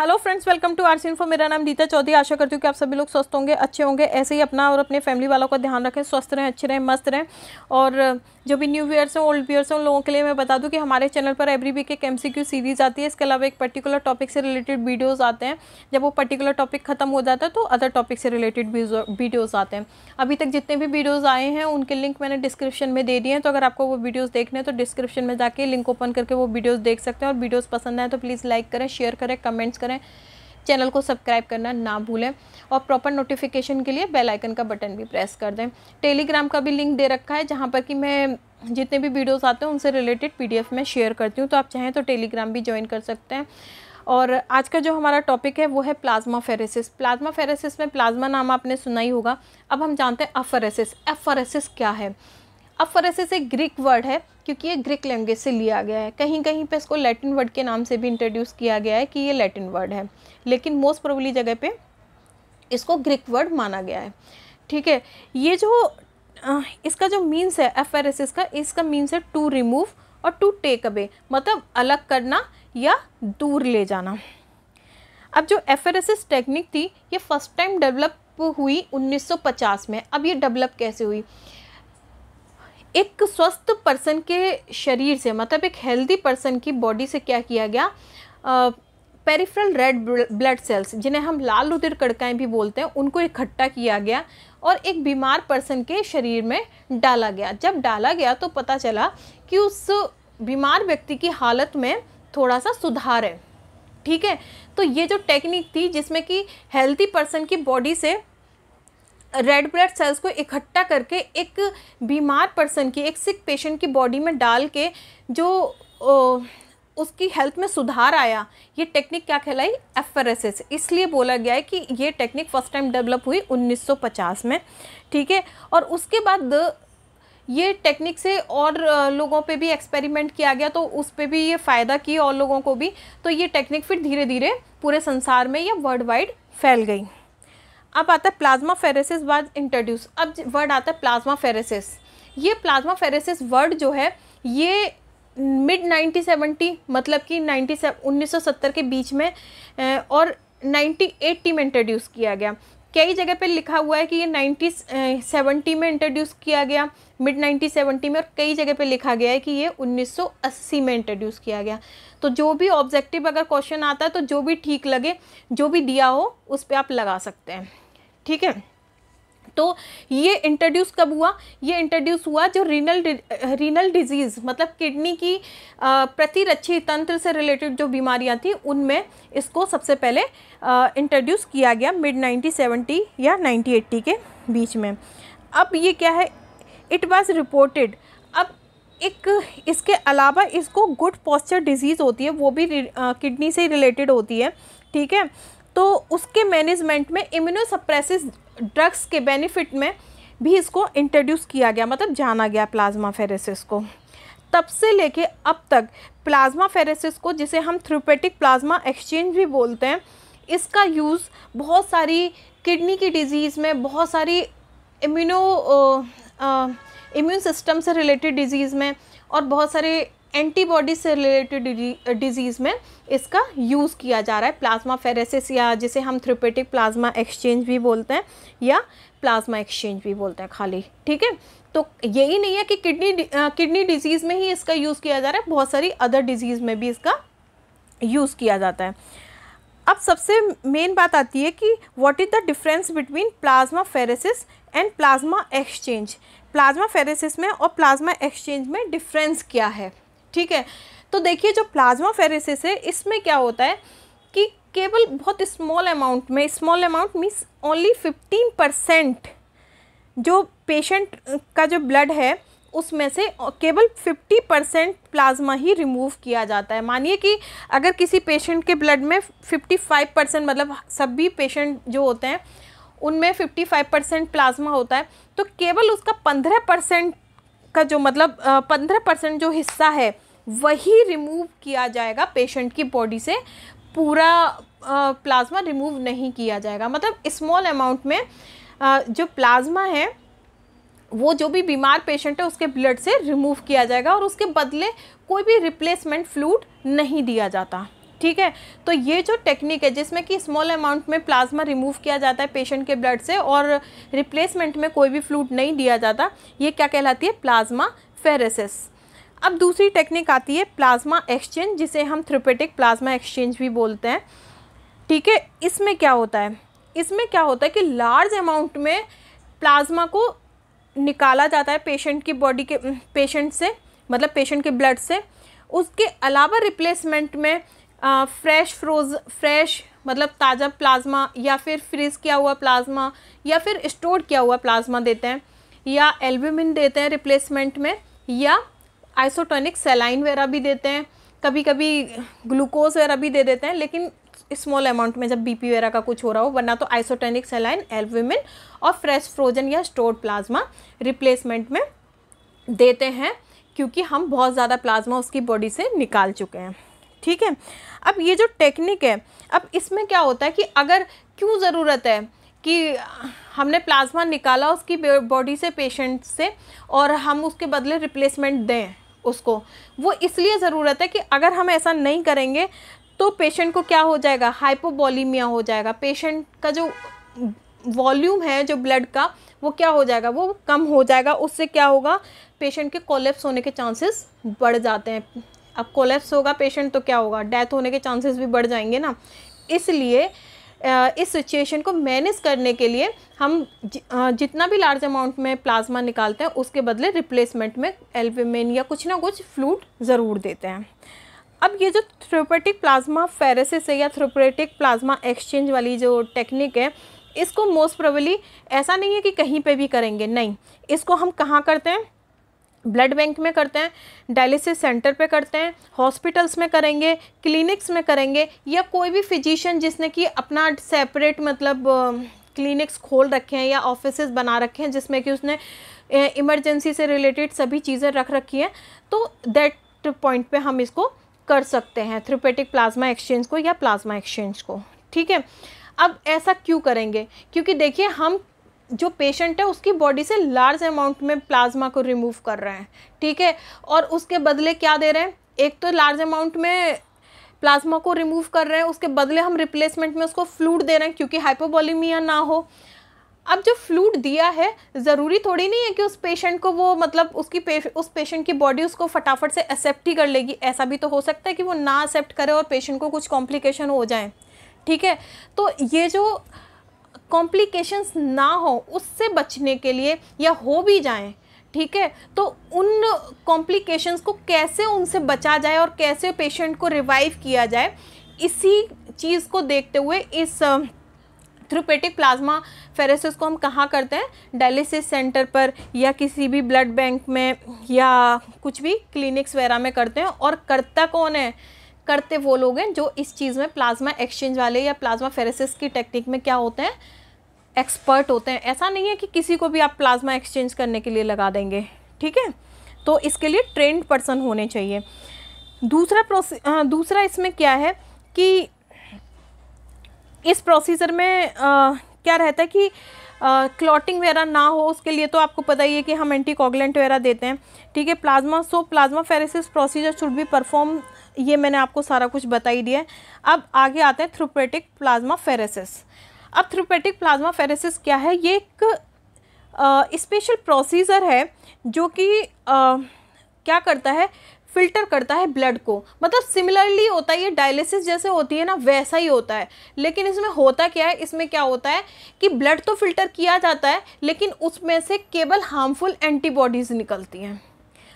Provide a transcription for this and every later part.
hello friends welcome to Ars Info मेरा नाम रीता चौधरी आशा करती हूँ कि आप सभी लोग स्वस्थ होंगे अच्छे होंगे ऐसे ही अपना और अपने फैमिली वालों का ध्यान रखें स्वस्थ रहें अच्छे रहें मस्त रहें और जो भी न्यू व्यूअर्स हैं ओल्ड व्यूअर्स हैं उन लोगों के लिए मैं बता दूँ कि हमारे चैनल पर एवरी वीक एक एम सीरीज़ आती है इसके अलावा एक पर्टिकुलर टॉपिक से रिलेटेड वीडियोज़ आते हैं जब वो पर्टिकुलर टॉपिक खत्म हो जाता है तो अदर टॉपिक से रिलेटेड वीडियोज़ आते हैं अभी तक जितने भी वीडियोज़ आए हैं उनके लिंक मैंने डिस्क्रिप्शन में दे दिए हैं तो अगर आपको वो वीडियोज़ देखने हैं तो डिस्क्रिप्शन में जाके लिंक ओपन करके वो वीडियोज़ देख सकते हैं और वीडियोज़ पसंद आए तो प्लीज़ लाइक करें शेयर करें कमेंट्स करें करें चैनल को सब्सक्राइब करना ना भूलें और प्रॉपर नोटिफिकेशन के लिए बेल आइकन का बटन भी प्रेस कर दें टेलीग्राम का भी लिंक दे रखा है जहाँ पर कि मैं जितने भी वीडियोस आते हैं उनसे रिलेटेड पीडीएफ में शेयर करती हूँ तो आप चाहें तो टेलीग्राम भी ज्वाइन कर सकते हैं और आज का जो हमारा टॉपिक है वो है प्लाज्मा फेरेसिस प्लाज्मा फेरेसिस में प्लाज्मा नाम आपने सुना ही होगा अब हम जानते हैं अफरेसिस एफरेसिस क्या है अब फरसेस एक ग्रीक वर्ड है क्योंकि ये ग्रीक लैंग्वेज से लिया गया है कहीं कहीं पे इसको लैटिन वर्ड के नाम से भी इंट्रोड्यूस किया गया है कि ये लैटिन वर्ड है लेकिन मोस्ट प्रोबली जगह पे इसको ग्रीक वर्ड माना गया है ठीक है ये जो इसका जो मीन्स है एफ का इसका मीन्स है टू रिमूव और टू टेक अवे मतलब अलग करना या दूर ले जाना अब जो एफ टेक्निक थी ये फर्स्ट टाइम डेवलप हुई 1950 में अब ये डेवलप कैसे हुई एक स्वस्थ पर्सन के शरीर से मतलब एक हेल्दी पर्सन की बॉडी से क्या किया गया पेरिफ्रल रेड ब्लड सेल्स जिन्हें हम लाल रुधिर कड़काएँ भी बोलते हैं उनको इकट्ठा किया गया और एक बीमार पर्सन के शरीर में डाला गया जब डाला गया तो पता चला कि उस बीमार व्यक्ति की हालत में थोड़ा सा सुधार है ठीक है तो ये जो टेक्निक थी जिसमें कि हेल्थी पर्सन की बॉडी से रेड ब्लड सेल्स को इकट्ठा करके एक बीमार पर्सन की एक सिक पेशेंट की बॉडी में डाल के जो ओ, उसकी हेल्थ में सुधार आया ये टेक्निक क्या कहलाई एफ इसलिए बोला गया है कि ये टेक्निक फर्स्ट टाइम डेवलप हुई 1950 में ठीक है और उसके बाद ये टेक्निक से और लोगों पे भी एक्सपेरिमेंट किया गया तो उस पर भी ये फ़ायदा किया और लोगों को भी तो ये टेक्निक फिर धीरे धीरे पूरे संसार में या वर्ल्ड वाइड फैल गई अब आता है प्लाज्मा फेरेसिस वर्ड इंट्रोड्यूस अब वर्ड आता है प्लाज्मा फेरेसिस ये प्लाज्मा फेरेसिस वर्ड जो है ये मिड 1970 मतलब कि नाइन्टी सौ सत्तर के बीच में और 1980 में इंट्रोड्यूस किया गया कई जगह पे लिखा हुआ है कि ये नाइन्टी सेवेंटी में इंट्रोड्यूस किया गया मिड नाइन्टी सेवेंटी में और कई जगह पे लिखा गया है कि ये 1980 में इंट्रोड्यूस किया गया तो जो भी ऑब्जेक्टिव अगर क्वेश्चन आता है तो जो भी ठीक लगे जो भी दिया हो उस पर आप लगा सकते हैं ठीक है तो ये इंट्रोड्यूस कब हुआ ये इंट्रोड्यूस हुआ जो रीनल रीनल डिजीज़ मतलब किडनी की प्रतिरक्षी तंत्र से रिलेटेड जो बीमारियां थी उनमें इसको सबसे पहले इंट्रोड्यूस किया गया मिड 1970 या 1980 के बीच में अब ये क्या है इट वाज रिपोर्टेड अब एक इसके अलावा इसको गुड पॉस्चर डिजीज़ होती है वो भी किडनी से रिलेटेड होती है ठीक है तो उसके मैनेजमेंट में इम्यूनो सप्रेसिस ड्रग्स के बेनिफिट में भी इसको इंट्रोड्यूस किया गया मतलब जाना गया प्लाज्मा फेरेसिस को तब से लेके अब तक प्लाज्मा फेरेसिस को जिसे हम थ्रोपेटिक प्लाज्मा एक्सचेंज भी बोलते हैं इसका यूज़ बहुत सारी किडनी की डिजीज़ में बहुत सारी इम्यूनो इम्यून सिस्टम से रिलेटेड डिजीज़ में और बहुत सारे एंटीबॉडी से रिलेटेड डिजीज़ में इसका यूज़ किया जा रहा है प्लाज्मा फेरेसिस या जिसे हम थ्रोपेटिक प्लाज्मा एक्सचेंज भी बोलते हैं या प्लाज्मा एक्सचेंज भी बोलते हैं खाली ठीक है तो यही नहीं है कि किडनी किडनी डिजीज़ में ही इसका यूज़ किया जा रहा है बहुत सारी अदर डिजीज़ में भी इसका यूज़ किया जाता है अब सबसे मेन बात आती है कि what is the difference between plasmapheresis and plasma exchange plasmapheresis में और प्लाज्मा एक्सचेंज में डिफरेंस क्या है ठीक है तो देखिए जो प्लाज्मा फेरेसिस है इसमें क्या होता है कि केवल बहुत स्मॉल अमाउंट में small amount means only fifteen percent जो पेशेंट का जो ब्लड है उसमें से केवल फिफ्टी परसेंट प्लाज्मा ही रिमूव किया जाता है मानिए कि अगर किसी पेशेंट के ब्लड में फिफ्टी फाइव परसेंट मतलब सभी पेशेंट जो होते हैं उनमें फिफ्टी फाइव परसेंट प्लाज्मा होता है तो केवल उसका पंद्रह परसेंट का जो मतलब पंद्रह परसेंट जो हिस्सा है वही रिमूव किया जाएगा पेशेंट की बॉडी से पूरा प्लाज्मा रिमूव नहीं किया जाएगा मतलब स्मॉल अमाउंट में जो प्लाज्मा है वो जो भी बीमार पेशेंट है उसके ब्लड से रिमूव किया जाएगा और उसके बदले कोई भी रिप्लेसमेंट फ्लूड नहीं दिया जाता ठीक है तो ये जो टेक्निक है जिसमें कि स्मॉल अमाउंट में प्लाज्मा रिमूव किया जाता है पेशेंट के ब्लड से और रिप्लेसमेंट में कोई भी फ्लूड नहीं दिया जाता ये क्या कहलाती है प्लाज्मा फेरेसिस अब दूसरी टेक्निक आती है प्लाज्मा एक्सचेंज जिसे हम थ्रोपेटिक प्लाज्मा एक्सचेंज भी बोलते हैं ठीक है इसमें क्या होता है इसमें क्या होता है कि लार्ज अमाउंट में प्लाज्मा को निकाला जाता है पेशेंट की बॉडी के पेशेंट से मतलब पेशेंट के ब्लड से उसके अलावा रिप्लेसमेंट में फ्रेश फ्रोज फ्रेश मतलब ताज़ा प्लाज्मा या फिर फ्रीज किया हुआ प्लाज्मा या फिर स्टोर किया हुआ प्लाज्मा देते हैं या एल्ब्यूमिन देते हैं रिप्लेसमेंट में या आइसोटोनिक सेलाइन वगैरह भी देते हैं कभी कभी ग्लूकोज वगैरह भी दे देते हैं लेकिन स्मॉल अमाउंट में जब बीपी वगैरह का कुछ हो रहा हो वरना तो आइसोटोनिक सेलाइन एल्ब्यूमिन और फ्रेश फ्रोजन या स्टोर्ड प्लाज्मा रिप्लेसमेंट में देते हैं क्योंकि हम बहुत ज़्यादा प्लाज्मा उसकी बॉडी से निकाल चुके हैं ठीक है अब ये जो टेक्निक है अब इसमें क्या होता है कि अगर क्यों ज़रूरत है कि हमने प्लाज्मा निकाला उसकी बॉडी से पेशेंट से और हम उसके बदले रिप्लेसमेंट दें उसको वो इसलिए ज़रूरत है कि अगर हम ऐसा नहीं करेंगे तो पेशेंट को क्या हो जाएगा हाइपोबॉलीमिया हो जाएगा पेशेंट का जो वॉल्यूम है जो ब्लड का वो क्या हो जाएगा वो कम हो जाएगा उससे क्या होगा पेशेंट के कोलेप्स होने के चांसेस बढ़ जाते हैं अब कोलेप्स होगा पेशेंट तो क्या होगा डेथ होने के चांसेस भी बढ़ जाएंगे ना इसलिए इस सिचुएशन को मैनेज करने के लिए हम जितना भी लार्ज अमाउंट में प्लाज्मा निकालते हैं उसके बदले रिप्लेसमेंट में एल्वेमेन या कुछ ना कुछ फ्लूड ज़रूर देते हैं अब ये जो थ्रोपेटिक प्लाज्मा फेरेसिस है या थ्रोपेटिक प्लाज्मा एक्सचेंज वाली जो टेक्निक है इसको मोस्ट प्रोबली ऐसा नहीं है कि कहीं पे भी करेंगे नहीं इसको हम कहाँ करते हैं ब्लड बैंक में करते हैं डायलिसिस सेंटर पे करते हैं हॉस्पिटल्स में करेंगे क्लिनिक्स में करेंगे या कोई भी फिजिशियन जिसने कि अपना सेपरेट मतलब क्लिनिक्स खोल रखे हैं या ऑफिस बना रखे हैं जिसमें कि उसने इमरजेंसी से रिलेटेड सभी चीज़ें रख रखी हैं तो दैट पॉइंट पे हम इसको कर सकते हैं थ्रोपेटिक प्लाज्मा एक्सचेंज को या प्लाज्मा एक्सचेंज को ठीक है अब ऐसा क्यों करेंगे क्योंकि देखिए हम जो पेशेंट है उसकी बॉडी से लार्ज अमाउंट में प्लाज्मा को रिमूव कर रहे हैं ठीक है और उसके बदले क्या दे रहे हैं एक तो लार्ज अमाउंट में प्लाज्मा को रिमूव कर रहे हैं उसके बदले हम रिप्लेसमेंट में उसको फ्लूड दे रहे हैं क्योंकि हाइपोबोलीमिया ना हो अब जो फ्लूड दिया है ज़रूरी थोड़ी नहीं है कि उस पेशेंट को वो मतलब उसकी पेश, उस पेशेंट की बॉडी उसको फटाफट से एक्सेप्ट ही कर लेगी ऐसा भी तो हो सकता है कि वो ना एक्सेप्ट करे और पेशेंट को कुछ कॉम्प्लिकेशन हो जाए ठीक है तो ये जो कॉम्प्लिकेशंस ना हो उससे बचने के लिए या हो भी जाएं ठीक है तो उन कॉम्प्लिकेशंस को कैसे उनसे बचा जाए और कैसे पेशेंट को रिवाइव किया जाए इसी चीज़ को देखते हुए इस थ्रोपेटिक प्लाज्मा फेरेसिस को हम कहाँ करते हैं डायलिसिस सेंटर पर या किसी भी ब्लड बैंक में या कुछ भी क्लिनिक्स वगैरह में करते हैं और करता कौन है करते वो लोग हैं जो इस चीज़ में प्लाज्मा एक्सचेंज वाले या प्लाज्मा फेरेसिस की टेक्निक में क्या होते हैं एक्सपर्ट होते हैं ऐसा नहीं है कि किसी को भी आप प्लाज्मा एक्सचेंज करने के लिए लगा देंगे ठीक है तो इसके लिए ट्रेंड पर्सन होने चाहिए दूसरा प्रोसे आ, दूसरा इसमें क्या है कि इस प्रोसीजर में आ, क्या रहता है कि क्लॉटिंग वगैरह ना हो उसके लिए तो आपको पता ही है कि हम एंटीकॉगलेंट वगैरह देते हैं ठीक है plasma so plasmapheresis procedure should भी परफॉर्म ये मैंने आपको सारा कुछ बता ही दिया है अब आगे आते हैं थ्रोपेटिक प्लाज्मा फेरेसिस अब थ्रोपेटिक प्लाज्मा फेरेसिस क्या है ये एक स्पेशल प्रोसीजर है जो कि क्या करता है फिल्टर करता है ब्लड को मतलब सिमिलरली होता है ये डायलिसिस जैसे होती है ना वैसा ही होता है लेकिन इसमें होता क्या है इसमें क्या होता है कि ब्लड तो फिल्टर किया जाता है लेकिन उसमें से केवल हार्मफुल एंटीबॉडीज़ निकलती हैं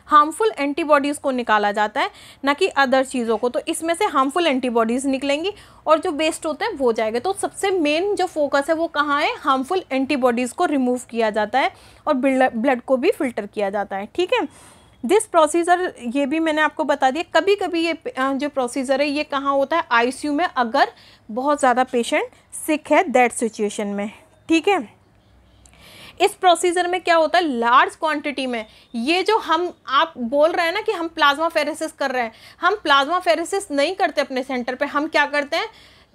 हार्मफुल एंटीबॉडीज़ को निकाला जाता है ना कि अदर चीज़ों को तो इसमें से हार्मफुल एंटीबॉडीज़ निकलेंगी और जो वेस्ट होते हैं वो जाएगा तो सबसे मेन जो फोकस है वो कहाँ है हार्मफुल एंटीबॉडीज़ को रिमूव किया जाता है और ब्लड को भी फिल्टर किया जाता है ठीक है दिस प्रोसीजर ये भी मैंने आपको बता दिया कभी कभी ये जो प्रोसीजर है ये कहाँ होता है आईसीयू में अगर बहुत ज़्यादा पेशेंट सिक है दैट सिचुएशन में ठीक है इस प्रोसीजर में क्या होता है लार्ज क्वांटिटी में ये जो हम आप बोल रहे हैं ना कि हम प्लाज्मा फेरेसिस कर रहे हैं हम प्लाज्मा फेरेसिस नहीं करते अपने सेंटर पे हम क्या करते हैं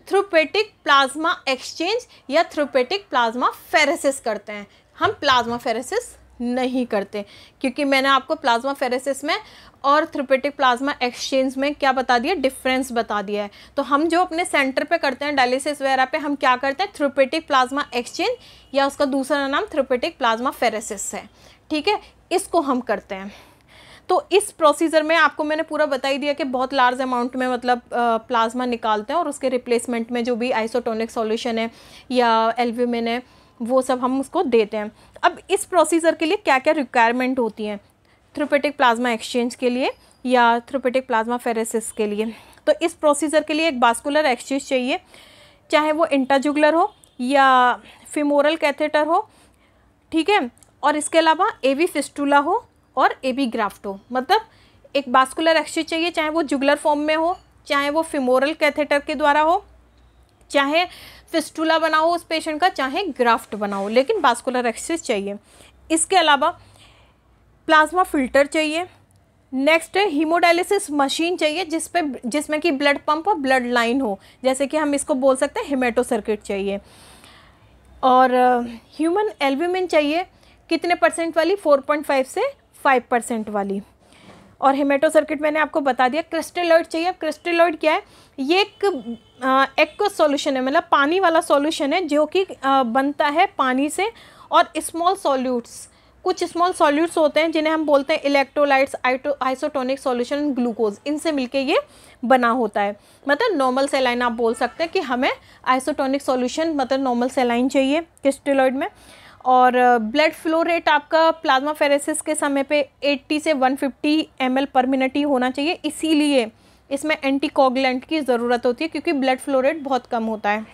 थ्रोपेटिक प्लाज्मा एक्सचेंज या थ्रोपेटिक प्लाज्मा फेरेसिस करते हैं हम प्लाज्मा फेरेसिस नहीं करते क्योंकि मैंने आपको प्लाज्मा फेरेसिस में और थ्रोपेटिक प्लाज्मा एक्सचेंज में क्या बता दिया डिफरेंस बता दिया है तो हम जो अपने सेंटर पे करते हैं डायलिसिस वगैरह पे हम क्या करते हैं थ्रोपेटिक प्लाज्मा एक्सचेंज या उसका दूसरा नाम थ्रोपेटिक प्लाज्मा फेरेसिस है ठीक है इसको हम करते हैं तो इस प्रोसीजर में आपको मैंने पूरा बता ही दिया कि बहुत लार्ज अमाउंट में मतलब प्लाज्मा निकालते हैं और उसके रिप्लेसमेंट में जो भी आइसोटोनिक सोल्यूशन है या एल्व्यूमिन है वो सब हम उसको देते हैं अब इस प्रोसीजर के लिए क्या क्या रिक्वायरमेंट होती हैं थ्रोपेटिक प्लाज्मा एक्सचेंज के लिए या थ्रोपेटिक प्लाज्मा फेरेसिस के लिए तो इस प्रोसीजर के लिए एक बास्कुलर एक्सचेंज चाहिए चाहे वो इंटाजुगलर हो या फिमोरल कैथेटर हो ठीक है और इसके अलावा ए वी फिस्टूला हो और ए बी ग्राफ्ट हो मतलब एक बास्कुलर एक्सचेंज चाहिए चाहे वो जुगलर फॉर्म में हो चाहे वो फिमोरल कैथेटर के द्वारा हो चाहे फिस्टूला बनाओ उस पेशेंट का चाहे ग्राफ्ट बनाओ लेकिन बास्कुलर एक्सचेंज चाहिए इसके अलावा प्लाज्मा फिल्टर चाहिए नेक्स्ट है हीमोडायलिसिस मशीन चाहिए जिस पे जिसमें कि ब्लड पंप और ब्लड लाइन हो जैसे कि हम इसको बोल सकते हैं हिमेटो सर्किट चाहिए और ह्यूमन एल्ब्यूमिन चाहिए कितने परसेंट वाली 4.5 से 5 परसेंट वाली और हिमेटो सर्किट मैंने आपको बता दिया क्रिस्टेलॉइड चाहिए अब क्या है ये एक एक्व सोल्यूशन है मतलब पानी वाला सोल्यूशन है जो कि बनता है पानी से और स्मॉल सोल्यूट्स कुछ स्मॉल सॉल्यूट्स होते हैं जिन्हें हम बोलते हैं इलेक्ट्रोलाइट्स आइसोटोनिक सॉल्यूशन ग्लूकोज इनसे मिलके ये बना होता है मतलब नॉर्मल सेलाइन आप बोल सकते हैं कि हमें आइसोटोनिक सॉल्यूशन मतलब नॉर्मल सेलाइन चाहिए क्रिस्टेलॉइड में और ब्लड फ्लो रेट आपका प्लाज्मा फेरेसिस के समय पे 80 से 150 फिफ्टी पर मिनट ही होना चाहिए इसीलिए इसमें एंटीकॉगलेंट की ज़रूरत होती है क्योंकि ब्लड फ्लो रेट बहुत कम होता है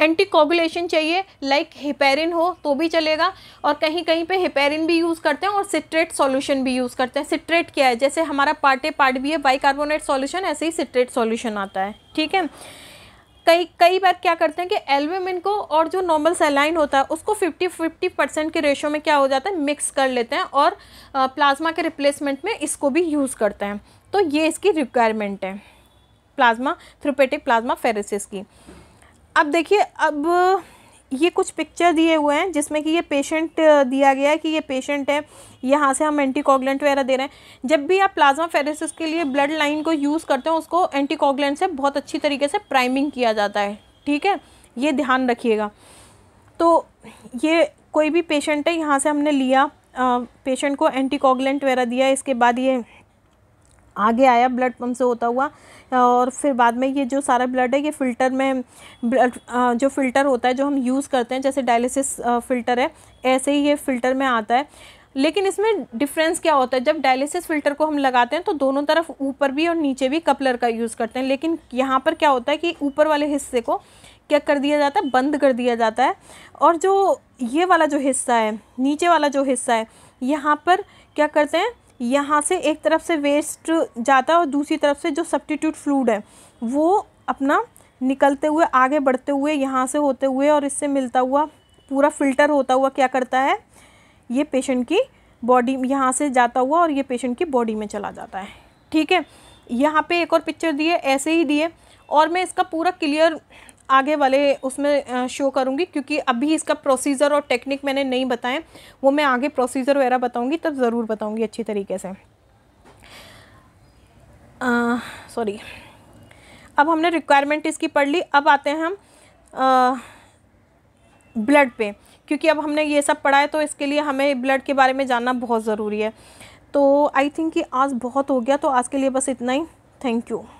एंटीकोगुलेशन चाहिए लाइक हिपेरिन हो तो भी चलेगा और कहीं कहीं पे हिपेरिन भी यूज़ करते हैं और सिट्रेट सॉल्यूशन भी यूज़ करते हैं सिट्रेट क्या है जैसे हमारा पार्टे पार्ट भी है बाइकार्बोनेट सॉल्यूशन ऐसे ही सिट्रेट सॉल्यूशन आता है ठीक है कई कई बार क्या करते हैं कि एल्बुमिन को और जो नॉर्मल सेलाइन होता है उसको 50 50 परसेंट के रेशो में क्या हो जाता है मिक्स कर लेते हैं और प्लाज्मा के रिप्लेसमेंट में इसको भी यूज़ करते हैं तो ये इसकी रिक्वायरमेंट है प्लाज्मा थ्रोपेटिक प्लाज्मा फेरेसिस की अब देखिए अब ये कुछ पिक्चर दिए हुए हैं जिसमें कि ये पेशेंट दिया गया है कि ये पेशेंट है यहाँ से हम एंटीकॉगलेंट वगैरह दे रहे हैं जब भी आप प्लाज्मा फेरेसिस के लिए ब्लड लाइन को यूज़ करते हैं उसको एंटीकॉगलेंट से बहुत अच्छी तरीके से प्राइमिंग किया जाता है ठीक है ये ध्यान रखिएगा तो ये कोई भी पेशेंट है यहाँ से हमने लिया पेशेंट को एंटीकॉगलेंट वगैरह दिया इसके बाद ये आगे आया ब्लड पम्प से होता हुआ और फिर बाद में ये जो सारा ब्लड है ये फ़िल्टर में ब्लड जो फ़िल्टर होता है जो हम यूज़ करते हैं जैसे डायलिसिस फ़िल्टर है ऐसे ही ये फ़िल्टर में आता है लेकिन इसमें डिफरेंस क्या होता है जब डायलिसिस फिल्टर को हम लगाते हैं तो दोनों तरफ ऊपर भी और नीचे भी कपलर का यूज़ करते हैं लेकिन यहाँ पर क्या होता है कि ऊपर वाले हिस्से को क्या कर दिया जाता है बंद कर दिया जाता है और जो ये वाला जो हिस्सा है नीचे वाला जो हिस्सा है यहाँ पर क्या करते हैं यहाँ से एक तरफ से वेस्ट जाता है और दूसरी तरफ से जो सब्टीट्यूट फ्लूड है वो अपना निकलते हुए आगे बढ़ते हुए यहाँ से होते हुए और इससे मिलता हुआ पूरा फिल्टर होता हुआ क्या करता है ये पेशेंट की बॉडी यहाँ से जाता हुआ और ये पेशेंट की बॉडी में चला जाता है ठीक है यहाँ पे एक और पिक्चर दिए ऐसे ही दिए और मैं इसका पूरा क्लियर आगे वाले उसमें शो करूँगी क्योंकि अभी इसका प्रोसीजर और टेक्निक मैंने नहीं बताएं वो मैं आगे प्रोसीजर वगैरह बताऊँगी तब ज़रूर बताऊँगी अच्छी तरीके से सॉरी अब हमने रिक्वायरमेंट इसकी पढ़ ली अब आते हैं हम ब्लड पे क्योंकि अब हमने ये सब पढ़ा है तो इसके लिए हमें ब्लड के बारे में जानना बहुत ज़रूरी है तो आई थिंक कि आज बहुत हो गया तो आज के लिए बस इतना ही थैंक यू